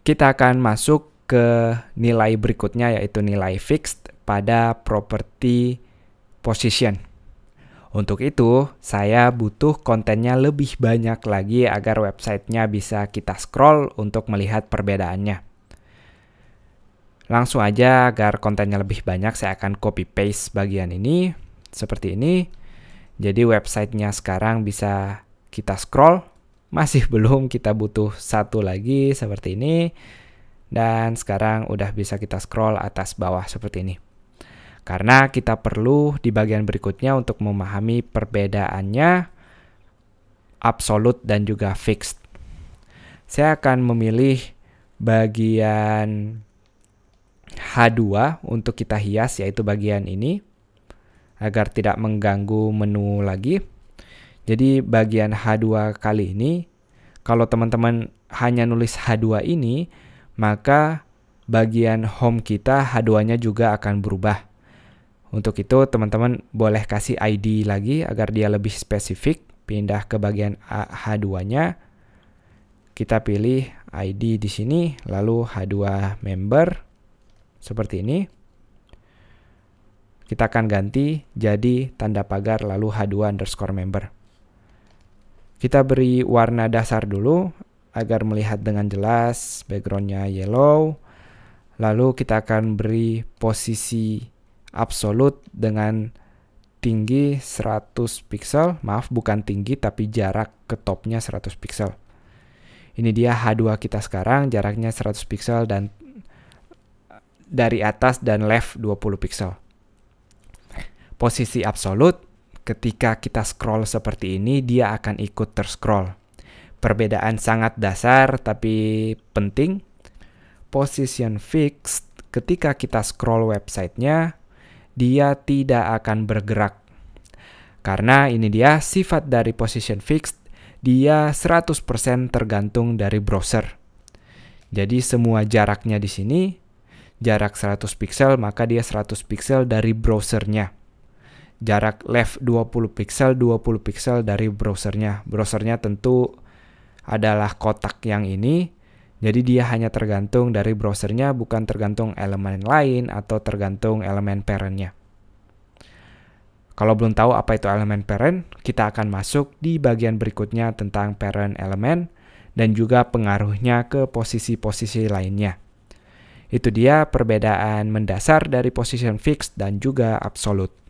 Kita akan masuk ke nilai berikutnya yaitu nilai fixed pada property position. Untuk itu, saya butuh kontennya lebih banyak lagi agar websitenya bisa kita scroll untuk melihat perbedaannya. Langsung aja agar kontennya lebih banyak, saya akan copy paste bagian ini seperti ini. Jadi websitenya sekarang bisa kita scroll masih belum kita butuh satu lagi seperti ini dan sekarang udah bisa kita scroll atas bawah seperti ini. Karena kita perlu di bagian berikutnya untuk memahami perbedaannya absolute dan juga fixed. Saya akan memilih bagian H2 untuk kita hias yaitu bagian ini agar tidak mengganggu menu lagi. Jadi bagian H2 kali ini, kalau teman-teman hanya nulis H2 ini, maka bagian home kita H2-nya juga akan berubah. Untuk itu teman-teman boleh kasih ID lagi agar dia lebih spesifik. Pindah ke bagian H2-nya. Kita pilih ID di sini, lalu H2 member seperti ini. Kita akan ganti jadi tanda pagar lalu H2 underscore member. Kita beri warna dasar dulu agar melihat dengan jelas backgroundnya yellow. Lalu kita akan beri posisi absolut dengan tinggi 100 pixel, maaf bukan tinggi tapi jarak ke topnya 100 pixel. Ini dia H2 kita sekarang, jaraknya 100 pixel dan dari atas dan left 20 pixel. Posisi absolut Ketika kita scroll seperti ini, dia akan ikut terscroll. Perbedaan sangat dasar tapi penting. Position fixed, ketika kita scroll websitenya, dia tidak akan bergerak. Karena ini dia sifat dari position fixed, dia 100% tergantung dari browser. Jadi semua jaraknya di sini, jarak 100 pixel, maka dia 100 pixel dari browsernya jarak left 20 pixel 20 pixel dari browsernya. Browsernya tentu adalah kotak yang ini. Jadi dia hanya tergantung dari browsernya bukan tergantung elemen lain atau tergantung elemen parentnya. Kalau belum tahu apa itu elemen parent, kita akan masuk di bagian berikutnya tentang parent elemen dan juga pengaruhnya ke posisi-posisi lainnya. Itu dia perbedaan mendasar dari position fixed dan juga absolute.